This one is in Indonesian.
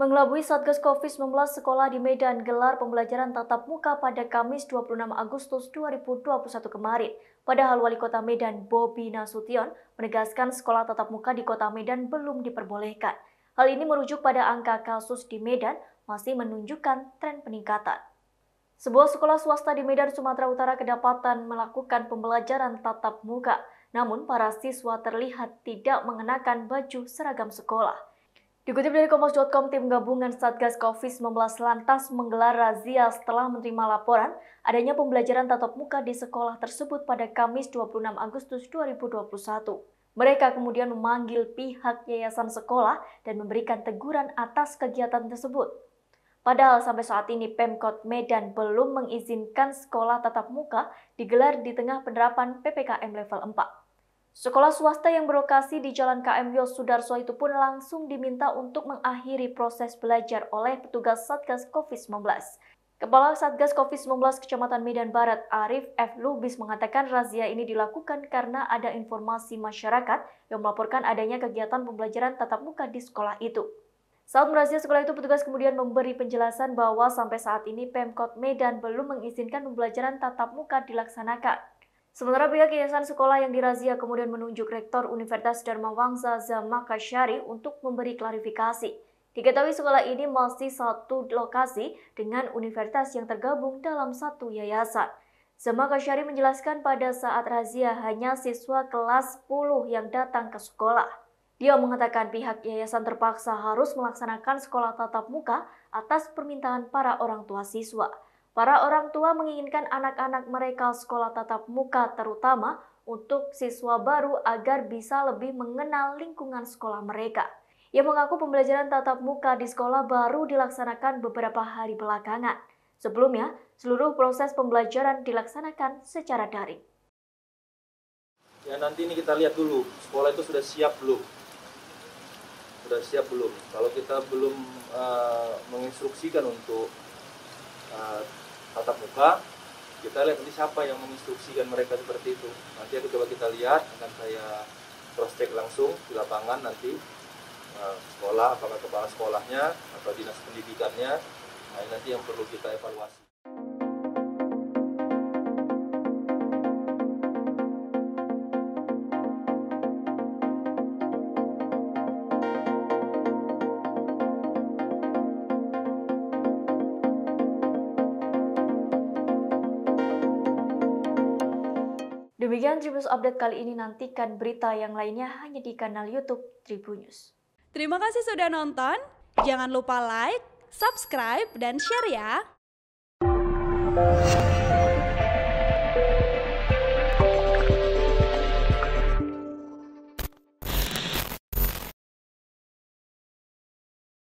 Mengelabui Satgas COVID-19, sekolah di Medan gelar pembelajaran tatap muka pada Kamis 26 Agustus 2021 kemarin. Padahal Wali Kota Medan Bobi Nasution menegaskan sekolah tatap muka di Kota Medan belum diperbolehkan. Hal ini merujuk pada angka kasus di Medan masih menunjukkan tren peningkatan. Sebuah sekolah swasta di Medan, Sumatera Utara kedapatan melakukan pembelajaran tatap muka, namun para siswa terlihat tidak mengenakan baju seragam sekolah. Dikutip dari Kompas.com, tim gabungan Satgas COVID-19 lantas menggelar razia setelah menerima laporan adanya pembelajaran tatap muka di sekolah tersebut pada Kamis 26 Agustus 2021. Mereka kemudian memanggil pihak yayasan sekolah dan memberikan teguran atas kegiatan tersebut. Padahal sampai saat ini Pemkot Medan belum mengizinkan sekolah tatap muka digelar di tengah penerapan PPKM level 4. Sekolah swasta yang berlokasi di Jalan KM Sudarso itu pun langsung diminta untuk mengakhiri proses belajar oleh petugas Satgas COVID-19. Kepala Satgas COVID-19 Kecamatan Medan Barat, Arif F. Lubis, mengatakan razia ini dilakukan karena ada informasi masyarakat yang melaporkan adanya kegiatan pembelajaran tatap muka di sekolah itu. Saat merazia sekolah itu, petugas kemudian memberi penjelasan bahwa sampai saat ini Pemkot Medan belum mengizinkan pembelajaran tatap muka dilaksanakan. Sementara pihak Yayasan Sekolah yang dirazia kemudian menunjuk Rektor Universitas Dharma Wangsa Zamaka Syari untuk memberi klarifikasi. Diketahui sekolah ini masih satu lokasi dengan universitas yang tergabung dalam satu yayasan. Zamaka Syari menjelaskan pada saat razia hanya siswa kelas 10 yang datang ke sekolah. Dia mengatakan pihak yayasan terpaksa harus melaksanakan sekolah tatap muka atas permintaan para orang tua siswa. Para orang tua menginginkan anak-anak mereka sekolah tatap muka terutama untuk siswa baru agar bisa lebih mengenal lingkungan sekolah mereka. Ia mengaku pembelajaran tatap muka di sekolah baru dilaksanakan beberapa hari belakangan. Sebelumnya, seluruh proses pembelajaran dilaksanakan secara daring. Ya nanti ini kita lihat dulu, sekolah itu sudah siap belum? Sudah siap belum? Kalau kita belum uh, menginstruksikan untuk uh, tatap muka kita lihat nanti siapa yang menginstruksikan mereka seperti itu nanti aku coba kita lihat akan saya cross check langsung di lapangan nanti eh, sekolah apakah kepala sekolahnya atau dinas pendidikannya nah, nanti yang perlu kita evaluasi Demikian Tribunus Update kali ini nantikan berita yang lainnya hanya di kanal YouTube Tribunus. Terima kasih sudah nonton. Jangan lupa like, subscribe, dan share ya.